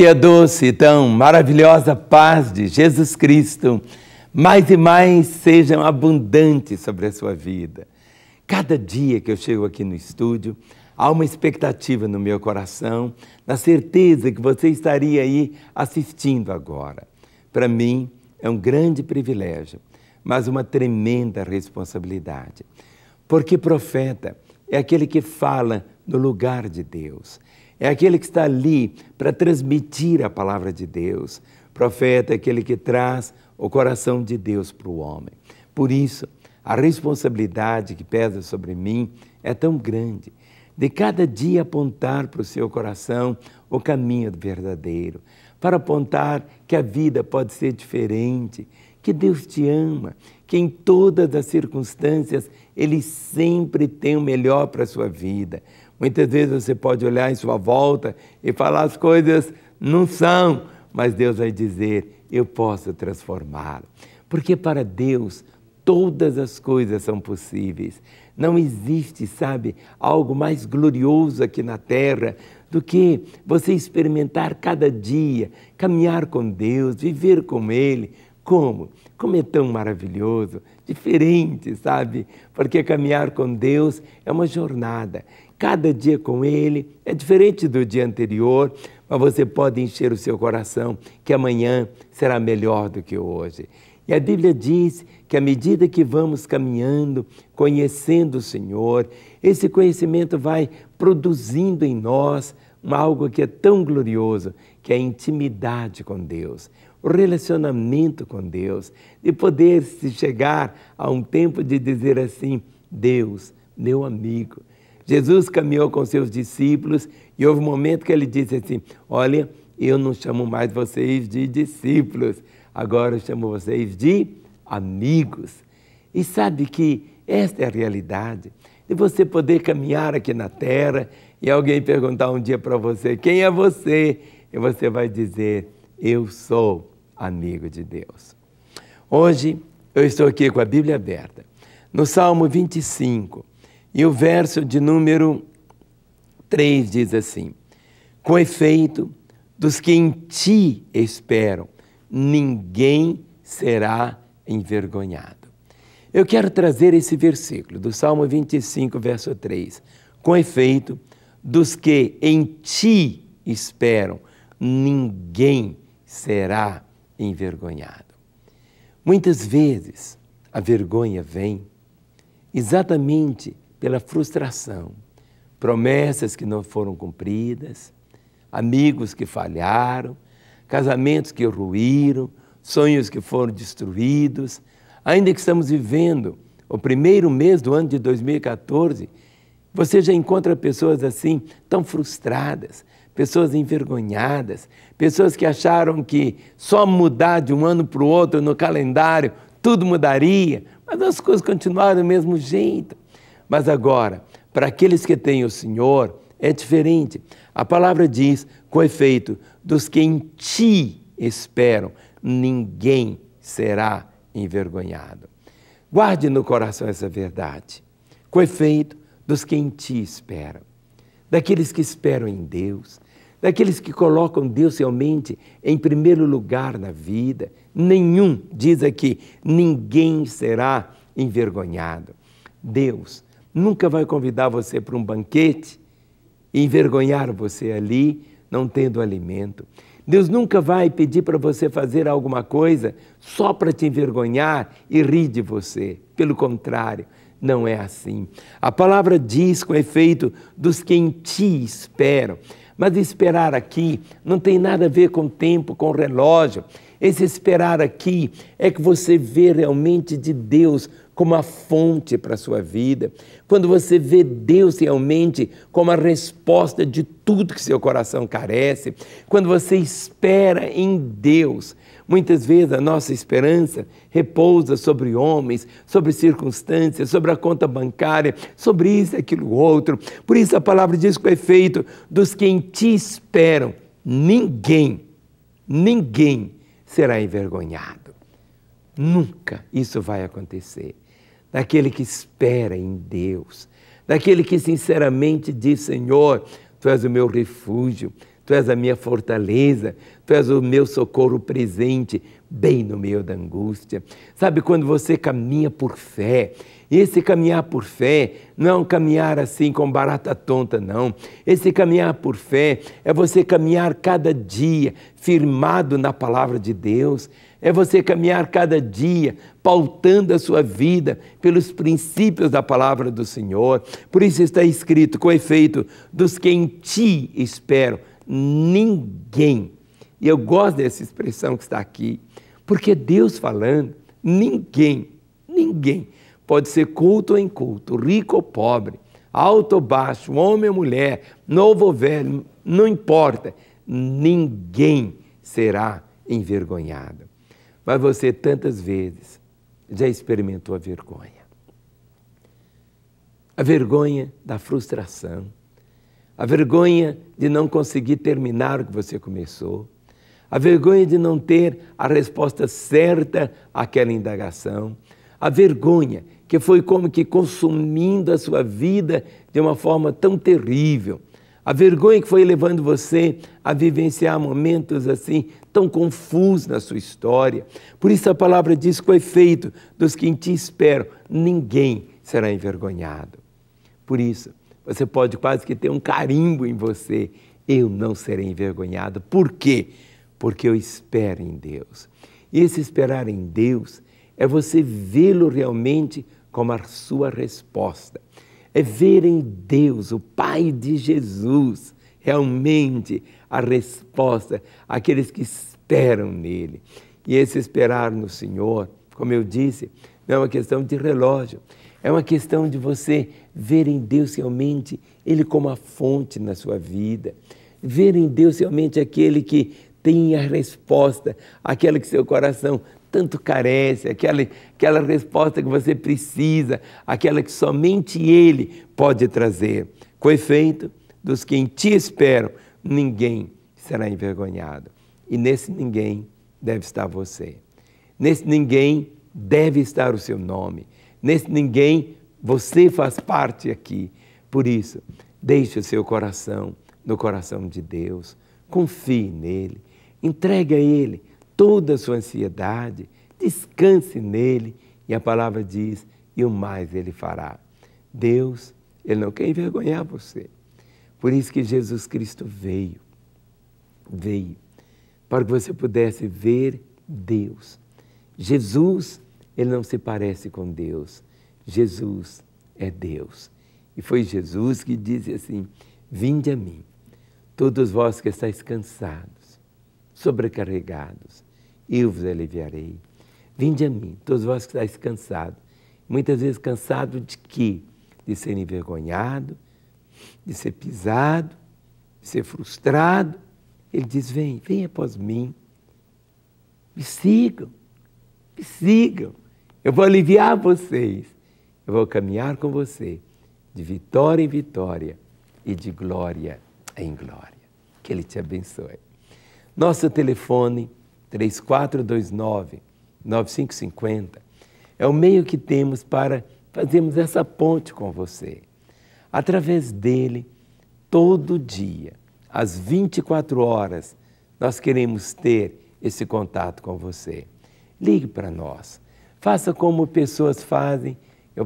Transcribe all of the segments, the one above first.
Que a é doce e tão maravilhosa paz de Jesus Cristo mais e mais sejam abundantes sobre a sua vida. Cada dia que eu chego aqui no estúdio, há uma expectativa no meu coração, na certeza que você estaria aí assistindo agora. Para mim é um grande privilégio, mas uma tremenda responsabilidade. Porque profeta é aquele que fala no lugar de Deus, é aquele que está ali para transmitir a palavra de Deus. Profeta é aquele que traz o coração de Deus para o homem. Por isso, a responsabilidade que pesa sobre mim é tão grande de cada dia apontar para o seu coração o caminho verdadeiro, para apontar que a vida pode ser diferente, que Deus te ama, que em todas as circunstâncias Ele sempre tem o melhor para a sua vida. Muitas vezes você pode olhar em sua volta e falar as coisas não são, mas Deus vai dizer: eu posso transformá-lo. Porque para Deus todas as coisas são possíveis. Não existe, sabe, algo mais glorioso aqui na terra do que você experimentar cada dia, caminhar com Deus, viver com Ele, como? Como é tão maravilhoso, diferente, sabe? Porque caminhar com Deus é uma jornada. Cada dia com Ele é diferente do dia anterior, mas você pode encher o seu coração que amanhã será melhor do que hoje. E a Bíblia diz que à medida que vamos caminhando, conhecendo o Senhor, esse conhecimento vai produzindo em nós algo que é tão glorioso, que é a intimidade com Deus o relacionamento com Deus, de poder se chegar a um tempo de dizer assim: Deus, meu amigo. Jesus caminhou com seus discípulos e houve um momento que ele disse assim: Olha, eu não chamo mais vocês de discípulos, agora eu chamo vocês de amigos. E sabe que esta é a realidade de você poder caminhar aqui na terra e alguém perguntar um dia para você: Quem é você? E você vai dizer: eu sou amigo de Deus. Hoje eu estou aqui com a Bíblia aberta, no Salmo 25, e o verso de número 3 diz assim: Com efeito, dos que em ti esperam, ninguém será envergonhado. Eu quero trazer esse versículo do Salmo 25, verso 3. Com efeito, dos que em ti esperam, ninguém será envergonhado. Muitas vezes a vergonha vem exatamente pela frustração, promessas que não foram cumpridas, amigos que falharam, casamentos que ruíram, sonhos que foram destruídos. Ainda que estamos vivendo o primeiro mês do ano de 2014, você já encontra pessoas assim, tão frustradas, pessoas envergonhadas, pessoas que acharam que só mudar de um ano para o outro no calendário tudo mudaria, mas as coisas continuaram do mesmo jeito. Mas agora, para aqueles que têm o Senhor, é diferente. A palavra diz, com efeito, dos que em ti esperam, ninguém será envergonhado. Guarde no coração essa verdade. Com efeito, dos que em ti esperam, daqueles que esperam em Deus, daqueles que colocam Deus realmente em primeiro lugar na vida. Nenhum, diz aqui, ninguém será envergonhado. Deus nunca vai convidar você para um banquete e envergonhar você ali, não tendo alimento. Deus nunca vai pedir para você fazer alguma coisa só para te envergonhar e rir de você. Pelo contrário, não é assim. A palavra diz, com efeito, dos que em ti esperam. Mas esperar aqui não tem nada a ver com tempo, com relógio. Esse esperar aqui é que você vê realmente de Deus como a fonte para a sua vida, quando você vê Deus realmente como a resposta de tudo que seu coração carece, quando você espera em Deus, Muitas vezes a nossa esperança repousa sobre homens, sobre circunstâncias, sobre a conta bancária, sobre isso, aquilo, outro. Por isso a palavra diz com efeito: dos que em ti esperam, ninguém, ninguém será envergonhado. Nunca isso vai acontecer. Daquele que espera em Deus, daquele que sinceramente diz: Senhor, tu és o meu refúgio, Tu és a minha fortaleza, tu és o meu socorro presente, bem no meio da angústia. Sabe quando você caminha por fé? Esse caminhar por fé não é um caminhar assim com barata tonta, não. Esse caminhar por fé é você caminhar cada dia firmado na palavra de Deus. É você caminhar cada dia pautando a sua vida pelos princípios da palavra do Senhor. Por isso está escrito, com efeito, dos que em ti esperam ninguém. E eu gosto dessa expressão que está aqui, porque Deus falando, ninguém, ninguém, pode ser culto ou inculto, rico ou pobre, alto ou baixo, homem ou mulher, novo ou velho, não importa, ninguém será envergonhado. Mas você tantas vezes já experimentou a vergonha. A vergonha da frustração, a vergonha de não conseguir terminar o que você começou, a vergonha de não ter a resposta certa àquela indagação, a vergonha que foi como que consumindo a sua vida de uma forma tão terrível, a vergonha que foi levando você a vivenciar momentos assim tão confusos na sua história. Por isso a palavra diz que o efeito dos que em ti esperam, ninguém será envergonhado. Por isso, você pode quase que ter um carimbo em você. Eu não serei envergonhado. Por quê? Porque eu espero em Deus. E esse esperar em Deus é você vê-lo realmente como a sua resposta. É ver em Deus, o Pai de Jesus, realmente a resposta àqueles que esperam nele. E esse esperar no Senhor, como eu disse, não é uma questão de relógio, é uma questão de você ver em Deus realmente Ele como a fonte na sua vida, ver em Deus realmente aquele que tem a resposta, aquela que seu coração tanto carece, aquela, aquela resposta que você precisa, aquela que somente Ele pode trazer. Com efeito, dos que em ti esperam, ninguém será envergonhado. E nesse ninguém deve estar você. Nesse ninguém deve estar o seu nome nesse ninguém, você faz parte aqui. Por isso, deixe o seu coração no coração de Deus, confie nele, entregue a ele toda a sua ansiedade, descanse nele, e a palavra diz: e o mais ele fará. Deus, ele não quer envergonhar você. Por isso que Jesus Cristo veio, veio, para que você pudesse ver Deus. Jesus ele não se parece com Deus. Jesus é Deus. E foi Jesus que disse assim: Vinde a mim, todos vós que estáis cansados, sobrecarregados, eu vos aliviarei. Vinde a mim, todos vós que estáis cansados. Muitas vezes cansado de quê? De ser envergonhado, de ser pisado, de ser frustrado. Ele diz: Vem, vem após mim. Me sigam, me sigam. Eu vou aliviar vocês. Eu vou caminhar com você de vitória em vitória e de glória em glória. Que Ele te abençoe. Nosso telefone 3429 9550 é o meio que temos para fazermos essa ponte com você. Através dele, todo dia, às 24 horas, nós queremos ter esse contato com você. Ligue para nós. Faça como pessoas fazem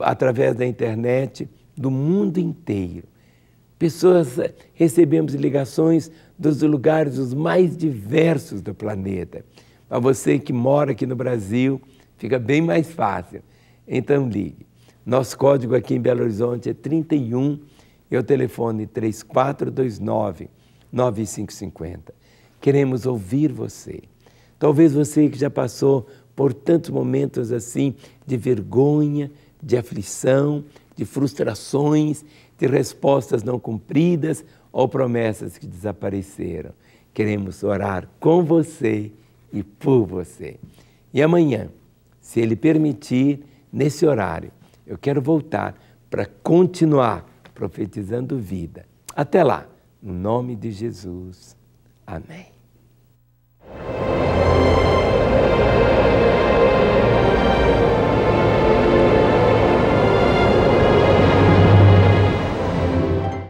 através da internet do mundo inteiro. Pessoas eh, recebemos ligações dos lugares os mais diversos do planeta. Para você que mora aqui no Brasil, fica bem mais fácil. Então ligue. Nosso código aqui em Belo Horizonte é 31 e o telefone 3429 9550. Queremos ouvir você. Talvez você que já passou por tantos momentos assim de vergonha, de aflição, de frustrações, de respostas não cumpridas ou promessas que desapareceram. Queremos orar com você e por você. E amanhã, se Ele permitir, nesse horário, eu quero voltar para continuar profetizando vida. Até lá, no nome de Jesus. Amém.